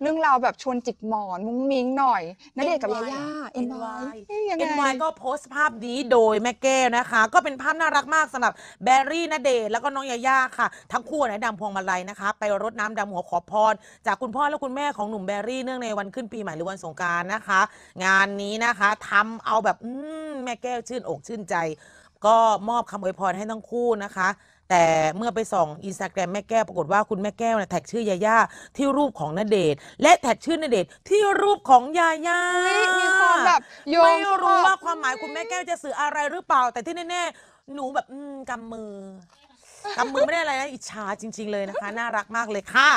เรื่องราวแบบชวนจิกหมอน มุ้งมิ้งหน่อยณเดชกับยาย่าเอ็นวายเอ็นไวายก็โพสต์ภาพนี้โดยแม่แก้วนะคะ ก็เป็นภาพน่ารักมากสำหรับแบร์รี่ณเดชแล้วก็น้องยาย่าค่ะ ทั้งคู่นะดำพวงมาลัยนะคะ ไปรดน้ำดำหัวขอพร จากคุณพ่อและคุณแม่ของหนุ่มแบร์รี่ เนื่องในวันขึ้นปีใหม่หรือวันสงกรารนะคะ งานนี้นะคะทำเอาแบบอืมแม่แก้วชื่นอกชื่นใจก็มอบคำอวยพรให้ทั้งคู่นะคะ แต่เมื่อไปส่องอินสตาแกรมแม่แก้วปรากฏว่าคุณแม่แก้วเนี่ยแท็กชื่อยาย่า ที่รูปของณเดชและแท็กชื่อณเดชที่รูปของยาย่ามีความแบบไม่รู้ว่าความหมายคุณแม่แก้วจะสื่ออะไรหรือเปล่า แต่ที่แน่ๆ หนูแบบมกำมือ กำมือไม่ได้อะไรนะอิจฉาจริง ๆ เลยนะคะ น่ารักมากเลยค่ะ